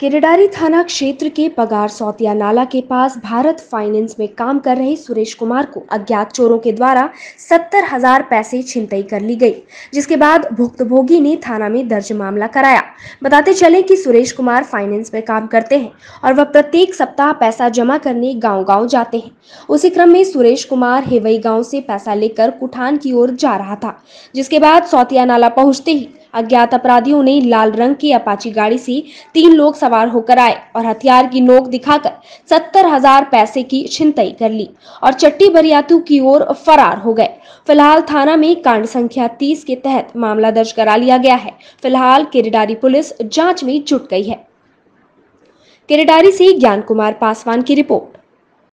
किरेडारी थाना क्षेत्र के पगार सौतिया नाला के पास भारत फाइनेंस में काम कर रहे सुरेश कुमार को अज्ञात चोरों के द्वारा सत्तर हजार पैसे छिनतई कर ली गई जिसके बाद भुक्तभोगी ने थाना में दर्ज मामला कराया बताते चले कि सुरेश कुमार फाइनेंस में काम करते हैं और वह प्रत्येक सप्ताह पैसा जमा करने गाँव गाँव जाते हैं उसी क्रम में सुरेश कुमार हेवई गाँव से पैसा लेकर कुठान की ओर जा रहा था जिसके बाद सौतिया नाला पहुँचते ही अज्ञात अपराधियों ने लाल रंग की अपाची गाड़ी से तीन लोग सवार होकर आए और हथियार की नोक दिखाकर सत्तर हजार पैसे की छिनतई कर ली और चट्टी बरियातू की ओर फरार हो गए फिलहाल थाना में कांड संख्या तीस के तहत मामला दर्ज करा लिया गया है फिलहाल किरडारी पुलिस जांच में जुट गई है केरेडारी से ज्ञान कुमार पासवान की रिपोर्ट